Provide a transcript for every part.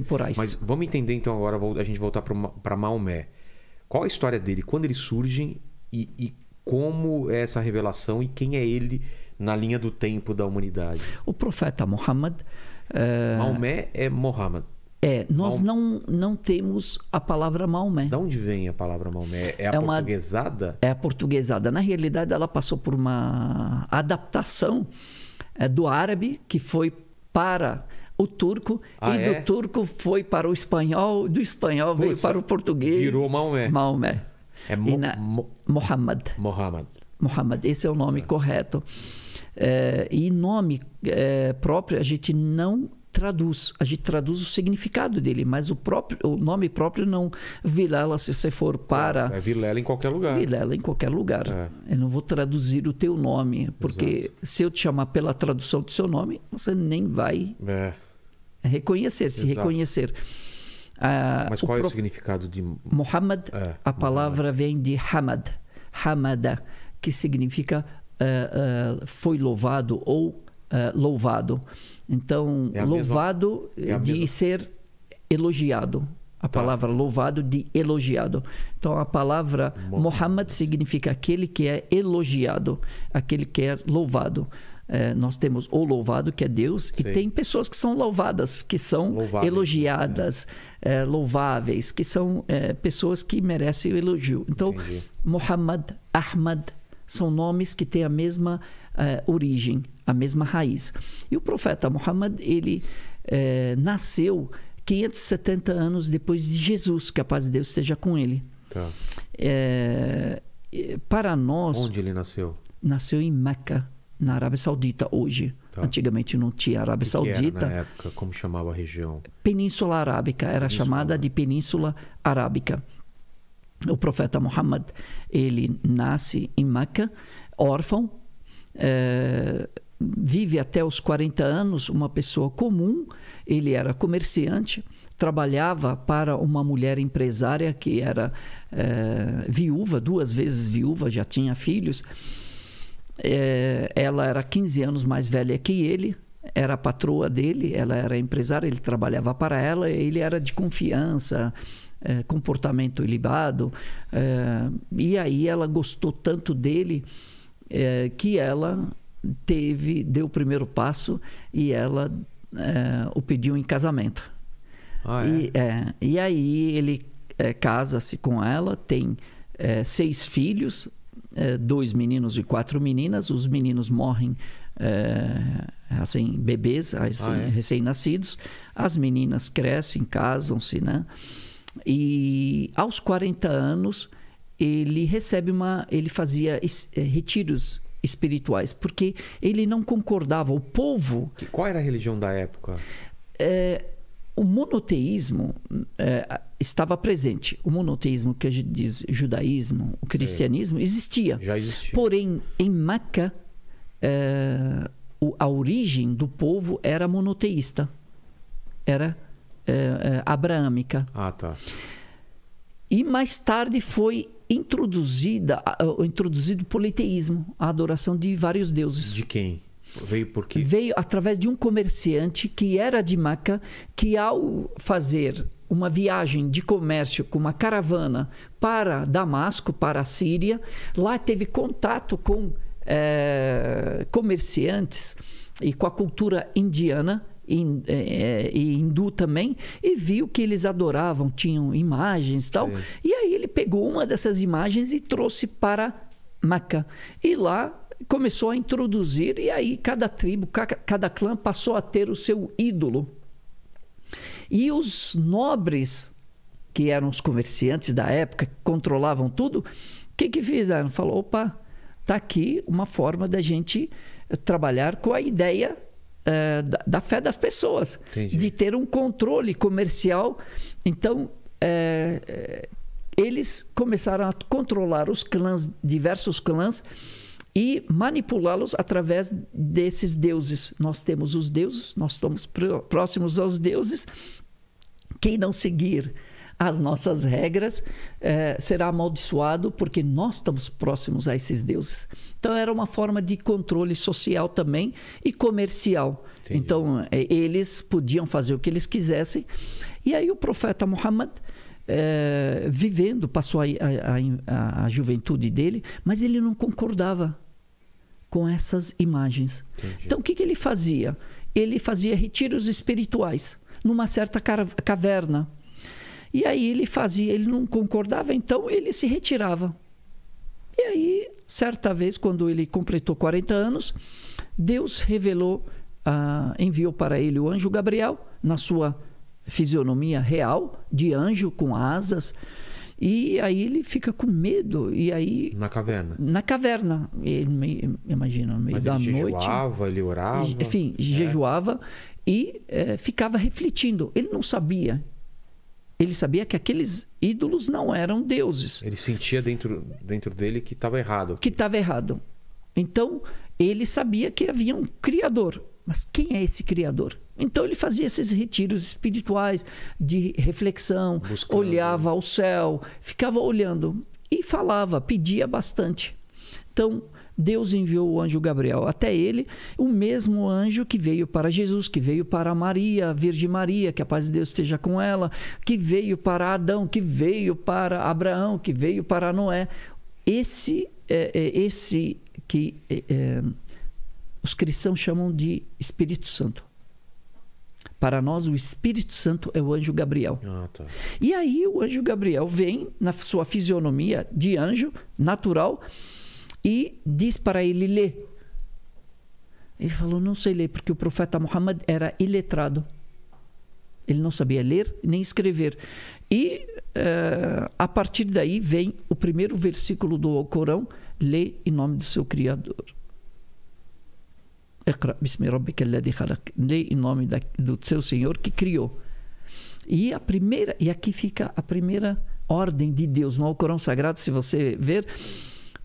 temporais. Mas vamos entender então agora, a gente voltar para Maomé. Qual a história dele? Quando ele surge e, e como é essa revelação e quem é ele na linha do tempo da humanidade? O profeta Muhammad. É... Eh, Maomé é Muhammad. É, nós Maom... não, não temos a palavra Maomé. De onde vem a palavra Maomé? É a é uma... portuguesada? É a portuguesada. Na realidade, ela passou por uma adaptação é, do árabe que foi para o turco ah, e é? do turco foi para o espanhol, do espanhol Puxa, veio para o português. Virou Maomé. Maomé. É Mo, na, Mo Mohammed. Mohammed. Mohammed, esse é o nome ah. correto. É, e nome é, próprio a gente não traduz, a gente traduz o significado dele, mas o próprio, o nome próprio não. Vilela, se você for para. É Vilela em qualquer lugar. Vilela em qualquer lugar. É. Eu não vou traduzir o teu nome, porque Exato. se eu te chamar pela tradução do seu nome, você nem vai. É. Reconhecer, se reconhecer. Ah, Mas qual o é o significado de Muhammad? É, a palavra Muhammad. vem de Hamad, Hamada, que significa uh, uh, foi louvado ou uh, louvado. Então, é louvado é mesma... de é ser elogiado. A tá. palavra louvado de elogiado. Então, a palavra Muhammad significa aquele que é elogiado, aquele que é louvado. É, nós temos o louvado, que é Deus, e tem pessoas que são louvadas, que são louváveis, né? elogiadas, É, louváveis, que são é, pessoas que merecem o elogio. Então, Entendi. Muhammad, Ahmad, são nomes que têm a mesma é, origem, a mesma raiz. E o profeta Muhammad, ele é, nasceu 570 anos depois de Jesus, que a paz de Deus esteja com ele. Tá. para nós. Onde ele nasceu? Nasceu em Meca na Arábia Saudita hoje. Tá. Antigamente não tinha Arábia que Saudita. Que na época, como chamava a região? Península Arábica, era Península. chamada de Península Arábica. O profeta Muhammad, ele nasce em Meca, órfão, é, vive até os 40 anos, uma pessoa comum, ele era comerciante, trabalhava para uma mulher empresária que era é, viúva, duas vezes viúva, já tinha filhos é, ela era 15 anos mais velha que ele, era a patroa dele, ela era empresária, ele trabalhava para ela, ele era de confiança, é, comportamento ilibado. É, e aí ela gostou tanto dele é, que ela teve, deu o primeiro passo e ela é, o pediu em casamento. Ah, e, é? É, e, aí ele casa-se com ela, tem seis filhos, é, dois meninos e quatro meninas. Os meninos morrem é, assim, bebês, ah, assim, ah, recém-nascidos. As meninas crescem, casam-se, né? E aos 40 anos ele recebe uma, ele fazia es, é, retiros espirituais, porque ele não concordava. O povo. qual era a religião da época? É, o monoteísmo é, estava presente. O monoteísmo que a gente diz judaísmo, o cristianismo, existia. Já existia. Porém, em Meca, é, a origem do povo era monoteísta. Era é, é, abraâmica. Ah, tá. E mais tarde foi introduzida, introduzido politeísmo, a adoração de vários deuses. De quem? Veio por quê? Veio através de um comerciante que era de Maca, que ao fazer uma viagem de comércio com uma caravana para Damasco, para a Síria, lá teve contato com é, comerciantes e com a cultura indiana eh, e hindu também, e viu que eles adoravam, tinham imagens e tal. Sim. E aí ele pegou uma dessas imagens e trouxe para Meca. E lá começou a introduzir, e aí cada tribo, cada clã passou a ter o seu ídolo. E os nobres, que eram os comerciantes da época, que controlavam tudo, o que, que fizeram? Falou: opa, está aqui uma forma da gente eh, trabalhar com a ideia é, da, da, fé das pessoas, Entendi. de ter um controle comercial. Então, é, eles começaram a controlar os clãs, diversos clãs, e manipulá-los através desses deuses. Nós temos os deuses, nós estamos pr próximos aos deuses. Quem não seguir as nossas regras eh, será amaldiçoado porque nós estamos próximos a esses deuses. Então era uma forma de controle social também e comercial. Entendi. Então eh, eles podiam fazer o que eles quisessem. E aí o profeta Muhammad eh, vivendo passou a, a, a, a juventude dele, mas ele não concordava com essas imagens. Entendi. Então, o que, que ele fazia? Ele fazia retiros espirituais numa certa caverna. E aí ele fazia, ele não concordava, então ele se retirava. E aí, certa vez, quando ele completou 40 anos, Deus revelou, ah, enviou para ele o anjo Gabriel, na sua fisionomia real, de anjo com asas. E aí ele fica com medo. E aí. Na caverna. Na caverna. Ele, imagina, no meio Mas da ele noite. Jejuava, ele orava. Enfim, é. jejuava e é, ficava refletindo. Ele não sabia. Ele sabia que aqueles ídolos não eram deuses. Ele sentia dentro, dentro dele que estava errado. Aqui. Que estava errado. Então, ele sabia que havia um Criador. Mas quem é esse Criador? Então ele fazia esses retiros espirituais de reflexão, Buscando. olhava ao céu, ficava olhando e falava, pedia bastante. Então, Deus enviou o anjo Gabriel até ele, o mesmo anjo que veio para Jesus, que veio para Maria, a Virgem Maria, que a paz de Deus esteja com ela, que veio para Adão, que veio para Abraão, que veio para Noé. Esse, é, é, esse que é, é os cristãos chamam de Espírito Santo. Para nós, o Espírito Santo é o anjo Gabriel. Ah, tá. E aí, o anjo Gabriel vem na sua fisionomia de anjo natural e diz para ele ler. Ele falou: Não sei ler, porque o profeta Muhammad era iletrado. Ele não sabia ler nem escrever. E uh, a partir daí vem o primeiro versículo do Corão: Lê em nome do seu Criador bismi em nome do seu Senhor que criou. E a primeira, e aqui fica a primeira ordem de Deus no Alcorão Sagrado, se você ver,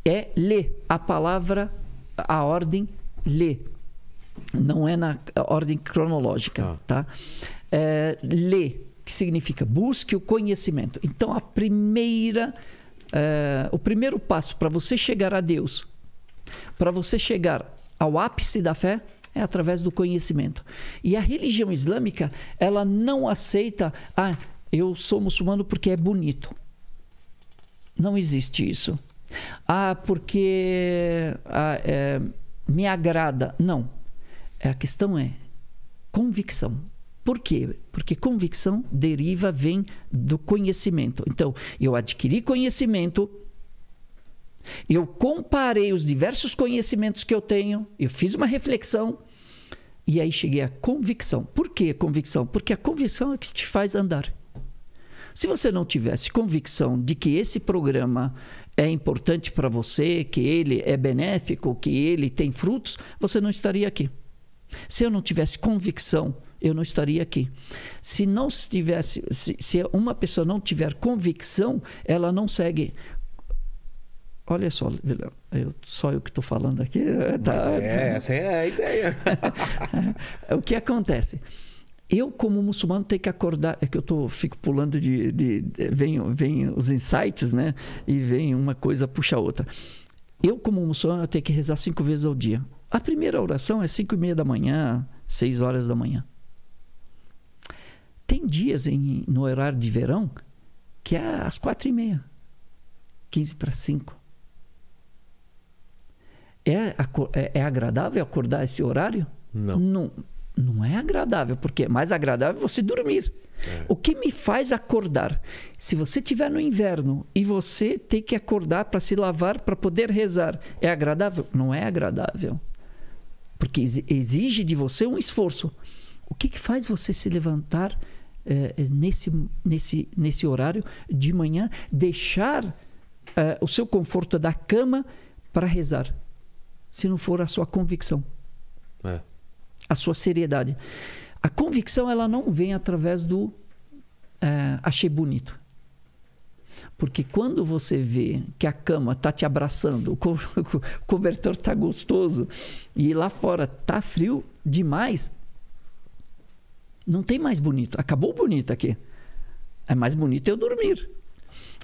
é ler a palavra, a ordem lê. Não é na ordem cronológica, ah. tá? É, lê, que significa busque o conhecimento. Então a primeira é, o primeiro passo para você chegar a Deus, para você chegar ao ápice da fé é através do conhecimento. E a religião islâmica, ela não aceita, ah, eu sou muçulmano porque é bonito. Não existe isso. Ah, porque ah, é, me agrada. Não. É, a questão é convicção. Por quê? Porque convicção deriva, vem do conhecimento. Então, eu adquiri conhecimento, eu comparei os diversos conhecimentos que eu tenho, eu fiz uma reflexão e aí cheguei à convicção. Por que convicção? Porque a convicção é que te faz andar. Se você não tivesse convicção de que esse programa é importante para você, que ele é benéfico, que ele tem frutos, você não estaria aqui. Se eu não tivesse convicção, eu não estaria aqui. Se não tivesse, se, se uma pessoa não tiver convicção, ela não segue. Olha só, eu, só eu que estou falando aqui. Tá, é, essa é a ideia. o que acontece? Eu, como muçulmano, tenho que acordar. É que eu tô, fico pulando de. de, de vem, vem os insights, né? E vem uma coisa, puxa a outra. Eu, como muçulmano, tenho que rezar cinco vezes ao dia. A primeira oração é cinco e meia da manhã, seis horas da manhã. Tem dias em, no horário de verão que é às quatro e meia, quinze para cinco. É, é, é agradável acordar esse horário? Não. Não, não é agradável, porque é mais agradável você dormir. É. O que me faz acordar? Se você estiver no inverno e você tem que acordar para se lavar, para poder rezar, é agradável? Não é agradável. Porque exige de você um esforço. O que, que faz você se levantar é, é, nesse, nesse, nesse horário de manhã, deixar o seu conforto da cama para rezar? se não for a sua convicção. É. A sua seriedade. A convicção ela não vem através do é, achei bonito. Porque quando você vê que a cama tá te abraçando, o, co o cobertor tá gostoso e lá fora tá frio demais, não tem mais bonito. Acabou o bonito aqui. É mais bonito eu dormir.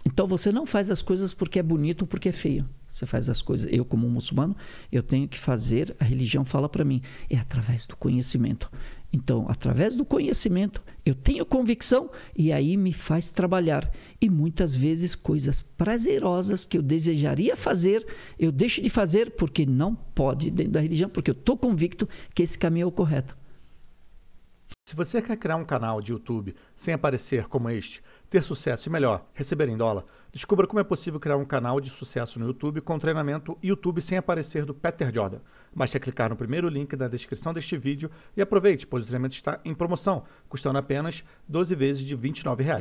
Então você não faz as coisas porque é bonito ou porque é feio. Você faz as coisas. Eu, como um muçulmano, eu tenho que fazer. A religião fala para mim. É através do conhecimento. Então, através do conhecimento, eu tenho convicção e aí me faz trabalhar. E muitas vezes, coisas prazerosas que eu desejaria fazer, eu deixo de fazer porque não pode dentro da religião, porque eu estou convicto que esse caminho é o correto. Se você quer criar um canal de YouTube sem aparecer como este, ter sucesso e melhor, receber em dólar, descubra como é possível criar um canal de sucesso no YouTube com treinamento YouTube sem aparecer do Peter Jordan. Basta clicar no primeiro link da descrição deste vídeo e aproveite, pois o treinamento está em promoção, custando apenas 12 vezes de R$ 29. Reais.